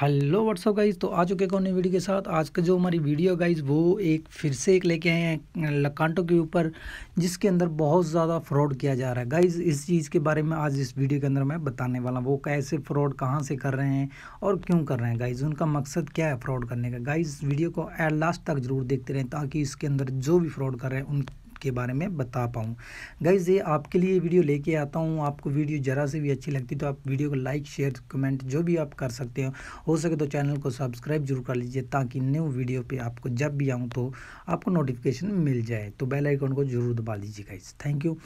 hello what's up guys तो आ चुके कौन वीडियो के साथ आज का जो हमारी वीडियो गाइज वो एक फिर से एक लेके आए हैं लकांटो के ऊपर जिसके अंदर बहुत ज़्यादा फ्रॉड किया जा रहा है गाइज इस चीज़ के बारे में आज इस वीडियो के अंदर मैं बताने वाला हूँ वो कैसे फ्रॉड कहाँ से कर रहे हैं और क्यों कर रहे हैं गाइज उनका मकसद क्या है फ्रॉड करने का गाइज वीडियो को एट लास्ट तक जरूर देखते रहें ताकि इसके अंदर जो भी फ्रॉड कर रहे हैं उन के बारे में बता पाऊँ गाइज ये आपके लिए वीडियो लेके आता हूँ आपको वीडियो ज़रा से भी अच्छी लगती तो आप वीडियो को लाइक शेयर कमेंट जो भी आप कर सकते हो हो सके तो चैनल को सब्सक्राइब जरूर कर लीजिए ताकि न्यू वीडियो पर आपको जब भी आऊँ तो आपको नोटिफिकेशन मिल जाए तो बेल आइकॉन को जरूर दबा दीजिए गाइज थैंक यू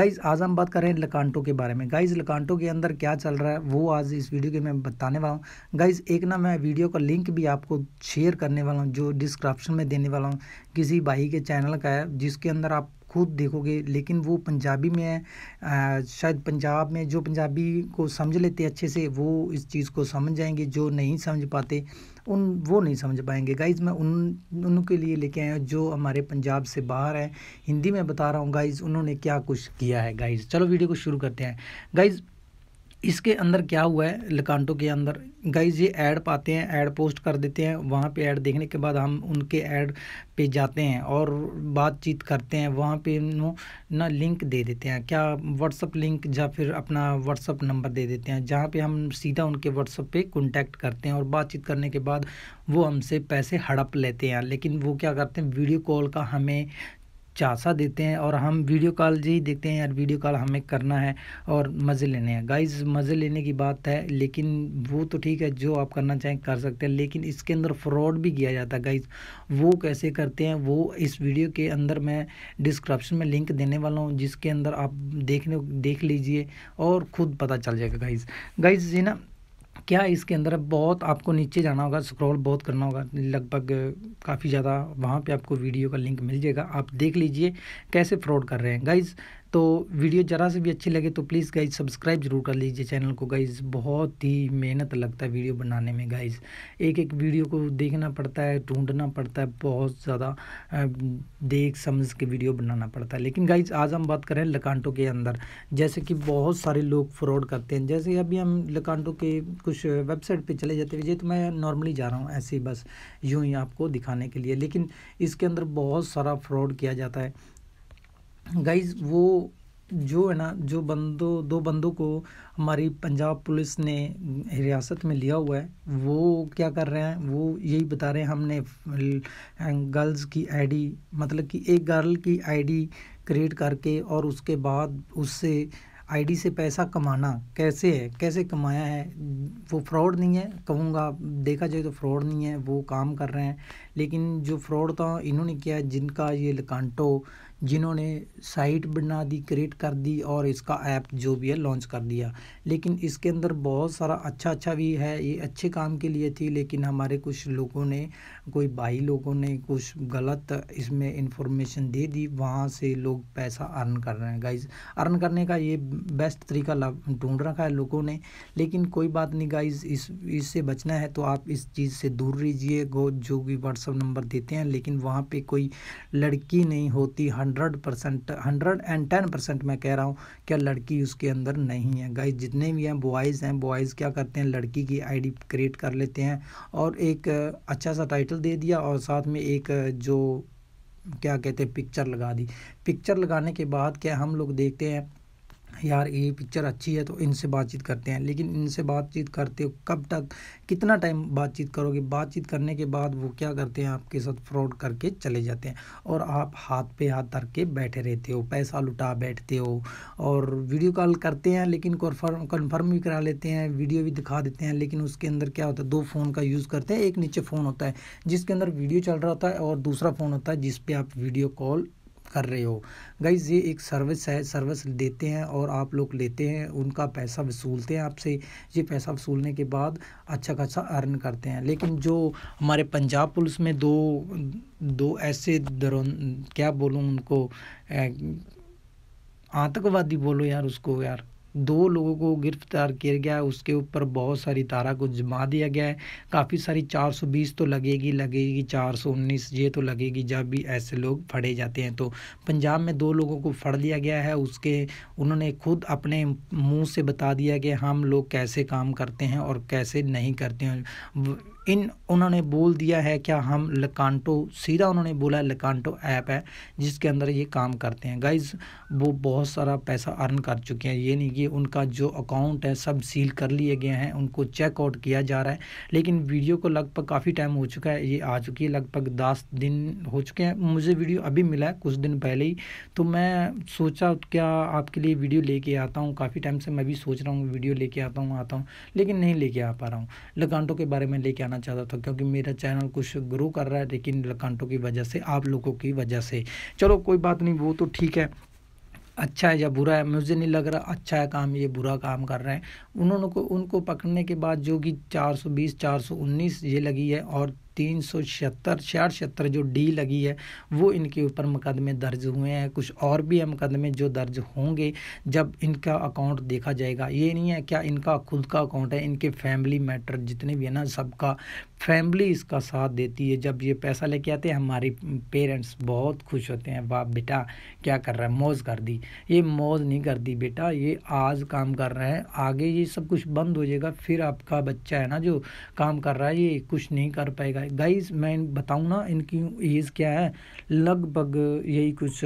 गाइज आज हम बात कर रहे हैं लकांटो के बारे में गाइज लकांटो के अंदर क्या चल रहा है वो आज इस वीडियो के मैं बताने वाला हूँ गाइज एक ना मैं वीडियो का लिंक भी आपको शेयर करने वाला हूँ जो डिस्क्रिप्शन में देने वाला हूँ किसी भाई के चैनल का है जिसके अंदर खुद देखोगे लेकिन वो पंजाबी में है शायद पंजाब में जो पंजाबी को समझ लेते अच्छे से वो इस चीज़ को समझ जाएंगे जो नहीं समझ पाते उन वो नहीं समझ पाएंगे गाइज़ मैं उन उनके लिए लेके आया जो हमारे पंजाब से बाहर हैं हिंदी में बता रहा हूँ गाइज़ उन्होंने क्या कुछ किया है गाइज़ चलो वीडियो को शुरू करते हैं गाइज़ इसके अंदर क्या हुआ है लकांटो के अंदर गाइज ये ऐड पाते हैं ऐड पोस्ट कर देते हैं वहाँ पे ऐड देखने के बाद हम उनके ऐड पे जाते हैं और बातचीत करते हैं वहाँ पे ना लिंक दे देते हैं क्या व्हाट्सअप लिंक या फिर अपना व्हाट्सअप नंबर दे देते हैं जहाँ पे हम सीधा उनके व्हाट्सअप पे कॉन्टैक्ट करते हैं और बातचीत करने के बाद वो हमसे पैसे हड़प लेते हैं लेकिन वो क्या करते हैं वीडियो कॉल का हमें चासा देते हैं और हम वीडियो कॉल ही देखते हैं यार वीडियो कॉल हमें करना है और मज़े लेने हैं गाइस मज़े लेने की बात है लेकिन वो तो ठीक है जो आप करना चाहें कर सकते हैं लेकिन इसके अंदर फ्रॉड भी किया जाता है गाइस वो कैसे करते हैं वो इस वीडियो के अंदर मैं डिस्क्रिप्शन में लिंक देने वाला हूँ जिसके अंदर आप देखने देख लीजिए और ख़ुद पता चल जाएगा गाइज़ गाइज़ जी ना क्या इसके अंदर बहुत आपको नीचे जाना होगा स्क्रॉल बहुत करना होगा लगभग काफ़ी ज़्यादा वहाँ पे आपको वीडियो का लिंक मिल जाएगा आप देख लीजिए कैसे फ्रॉड कर रहे हैं गाइज़ तो वीडियो ज़रा से भी अच्छी लगे तो प्लीज़ गाइज सब्सक्राइब ज़रूर कर लीजिए चैनल को गाइज बहुत ही मेहनत लगता है वीडियो बनाने में गाइज एक एक वीडियो को देखना पड़ता है ढूंढना पड़ता है बहुत ज़्यादा देख समझ के वीडियो बनाना पड़ता है लेकिन गाइज आज हम बात करें लकांटो के अंदर जैसे कि बहुत सारे लोग फ्रॉड करते हैं जैसे अभी हम लकांटो के कुछ वेबसाइट पर चले जाते हैं तो मैं नॉर्मली जा रहा हूँ ऐसे ही बस यूँ ही आपको दिखाने के लिए लेकिन इसके अंदर बहुत सारा फ्रॉड किया जाता है गाइज वो जो है ना जो बंदों दो बंदों को हमारी पंजाब पुलिस ने हिरासत में लिया हुआ है वो क्या कर रहे हैं वो यही बता रहे हैं हमने अं, गर्ल्स की आईडी मतलब कि एक गर्ल की आईडी क्रिएट करके और उसके बाद उससे आईडी से पैसा कमाना कैसे है कैसे कमाया है वो फ्रॉड नहीं है कहूँगा देखा जाए तो फ्रॉड नहीं है वो काम कर रहे हैं लेकिन जो फ्रॉड था इन्होंने किया जिनका ये लकांटो जिन्होंने साइट बना दी क्रिएट कर दी और इसका ऐप जो भी है लॉन्च कर दिया लेकिन इसके अंदर बहुत सारा अच्छा अच्छा भी है ये अच्छे काम के लिए थी लेकिन हमारे कुछ लोगों ने कोई भाई लोगों ने कुछ गलत इसमें इंफॉर्मेशन दे दी वहाँ से लोग पैसा अर्न कर रहे हैं गाइज अर्न करने का ये बेस्ट तरीका ढूंढ रखा है लोगों ने लेकिन कोई बात नहीं गाइज इस इससे बचना है तो आप इस चीज़ से दूर रहिए जो कि व्हाट्सअप व्हाट्सअप नंबर देते हैं लेकिन वहाँ पे कोई लड़की नहीं होती hundred percent hundred and ten percent मैं कह रहा हूँ क्या लड़की उसके अंदर नहीं है गाइज जितने भी हैं बॉयज़ हैं बॉयज़ क्या करते हैं लड़की की आईडी क्रिएट कर लेते हैं और एक अच्छा सा टाइटल दे दिया और साथ में एक जो क्या कहते हैं पिक्चर लगा दी पिक्चर लगाने के बाद क्या हम लोग देखते हैं यार ये पिक्चर अच्छी है तो इनसे बातचीत करते हैं लेकिन इनसे बातचीत करते हो कब तक कितना टाइम बातचीत करोगे बातचीत करने के बाद वो क्या करते हैं आपके साथ फ्रॉड करके चले जाते हैं और आप हाथ पे हाथ धर के बैठे रहते हो पैसा लुटा बैठते हो और वीडियो कॉल करते हैं लेकिन कन्फर्म कन्फर्म भी करा लेते हैं वीडियो भी दिखा देते हैं लेकिन उसके अंदर क्या होता है दो फ़ोन का यूज़ करते हैं एक नीचे फ़ोन होता है जिसके अंदर वीडियो चल रहा होता है और दूसरा फ़ोन होता है जिस पर आप वीडियो कॉल कर रहे हो गाइज़ ये एक सर्विस है सर्विस देते हैं और आप लोग लेते हैं उनका पैसा वसूलते हैं आपसे ये पैसा वसूलने के बाद अच्छा खासा अर्न करते हैं लेकिन जो हमारे पंजाब पुलिस में दो दो ऐसे दरों क्या बोलूँ उनको आतंकवादी बोलो यार उसको यार दो लोगों को गिरफ्तार किया गया उसके ऊपर बहुत सारी तारा को जमा दिया गया है काफ़ी सारी 420 तो लगेगी लगेगी 419 ये तो लगेगी जब भी ऐसे लोग फड़े जाते हैं तो पंजाब में दो लोगों को फड़ लिया गया है उसके उन्होंने खुद अपने मुंह से बता दिया कि हम लोग कैसे काम करते हैं और कैसे नहीं करते हैं इन उन्होंने बोल दिया है क्या हम लकान्टो सीधा उन्होंने बोला लकान्टो ऐप है जिसके अंदर ये काम करते हैं गाइज वो बहुत सारा पैसा अर्न कर चुके हैं ये नहीं कि उनका जो अकाउंट है सब सील कर लिए गए हैं उनको चेकआउट किया जा रहा है लेकिन वीडियो को लगभग काफ़ी टाइम हो चुका है ये आ चुकी है लगभग दस दिन हो चुके हैं मुझे वीडियो अभी मिला है कुछ दिन पहले ही तो मैं सोचा क्या आपके लिए वीडियो लेके आता हूँ काफ़ी टाइम से मैं भी सोच रहा हूँ वीडियो लेके आता हूँ आता हूँ लेकिन नहीं लेके आ पा रहा हूँ लकान्टो के बारे में लेके आना करना चाहता था क्योंकि मेरा चैनल कुछ ग्रो कर रहा है लेकिन लकांटों की वजह से आप लोगों की वजह से चलो कोई बात नहीं वो तो ठीक है अच्छा है या बुरा है मुझे नहीं लग रहा अच्छा है काम ये बुरा काम कर रहे हैं उन्होंने को उनको पकड़ने के बाद जो कि 420 419 ये लगी है और तीन सौ छिहत्तर छियाठ छिहत्तर जो डी लगी है वो इनके ऊपर मुकदमे दर्ज हुए हैं कुछ और भी है मुकदमे जो दर्ज होंगे जब इनका अकाउंट देखा जाएगा ये नहीं है क्या इनका खुद का अकाउंट है इनके फैमिली मैटर जितने भी है ना सबका फैमिली इसका साथ देती है जब ये पैसा लेके आते हैं हमारे पेरेंट्स बहुत खुश होते हैं वाह बेटा क्या कर रहा है मौज कर दी ये मौज नहीं कर दी बेटा ये आज काम कर रहा है आगे ये सब कुछ बंद हो जाएगा फिर आपका बच्चा है ना जो काम कर रहा है ये कुछ नहीं कर पाएगा है गाइस मैं बताऊँ ना इनकी एज क्या है लगभग यही कुछ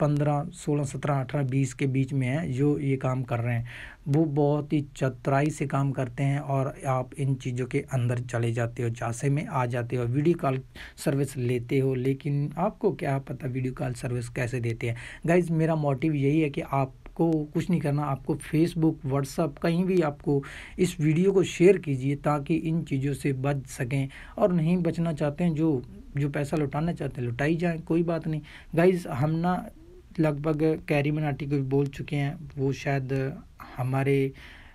पंद्रह सोलह सत्रह अठारह बीस के बीच में है जो ये काम कर रहे हैं वो बहुत ही चतुराई से काम करते हैं और आप इन चीज़ों के अंदर चले जाते हो जासे में आ जाते हो वीडियो कॉल सर्विस लेते हो लेकिन आपको क्या पता वीडियो कॉल सर्विस कैसे देते हैं गाइज मेरा मोटिव यही है कि आप आपको कुछ नहीं करना आपको फेसबुक व्हाट्सअप कहीं भी आपको इस वीडियो को शेयर कीजिए ताकि इन चीज़ों से बच सकें और नहीं बचना चाहते हैं जो जो पैसा लुटाना चाहते हैं लुटाई जाए कोई बात नहीं गाइज हम ना लगभग कैरी मनाटी को भी बोल चुके हैं वो शायद हमारे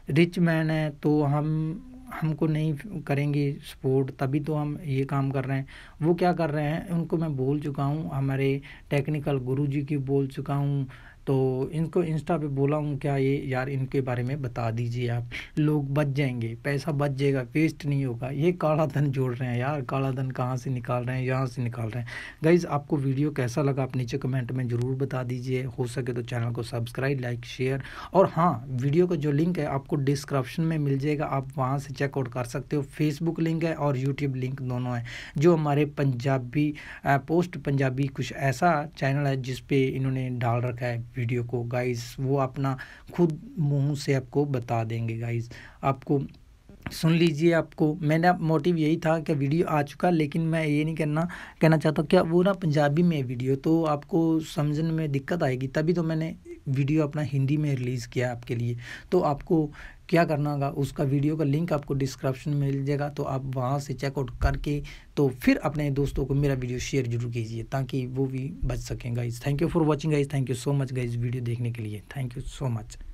रिच मैन हैं तो हम हमको नहीं करेंगे सपोर्ट तभी तो हम ये काम कर रहे हैं वो क्या कर रहे हैं उनको मैं बोल चुका हूँ हमारे टेक्निकल गुरु जी की बोल चुका हूँ तो इनको इंस्टा पे बोला हूँ क्या ये यार इनके बारे में बता दीजिए आप लोग बच जाएंगे पैसा बच जाएगा वेस्ट नहीं होगा ये काला धन जोड़ रहे हैं यार काला धन कहाँ से निकाल रहे हैं यहाँ से निकाल रहे हैं गाइज़ आपको वीडियो कैसा लगा आप नीचे कमेंट में ज़रूर बता दीजिए हो सके तो चैनल को सब्सक्राइब लाइक शेयर और हाँ वीडियो का जो लिंक है आपको डिस्क्रिप्शन में मिल जाएगा आप वहाँ से चेकआउट कर सकते हो फेसबुक लिंक है और यूट्यूब लिंक दोनों है जो हमारे पंजाबी पोस्ट पंजाबी कुछ ऐसा चैनल है जिसपे इन्होंने डाल रखा है वीडियो को गाइस वो अपना खुद मुंह से आपको बता देंगे गाइस आपको सुन लीजिए आपको मैंने मोटिव यही था कि वीडियो आ चुका लेकिन मैं ये नहीं करना कहना चाहता क्या वो ना पंजाबी में वीडियो तो आपको समझने में दिक्कत आएगी तभी तो मैंने वीडियो अपना हिंदी में रिलीज़ किया आपके लिए तो आपको क्या करना होगा उसका वीडियो का लिंक आपको डिस्क्रिप्शन में मिल जाएगा तो आप वहाँ से चेकआउट करके तो फिर अपने दोस्तों को मेरा वीडियो शेयर जरूर कीजिए ताकि वो भी बच सकें guys thank you for watching guys thank you so much guys video देखने के लिए थैंक यू सो मच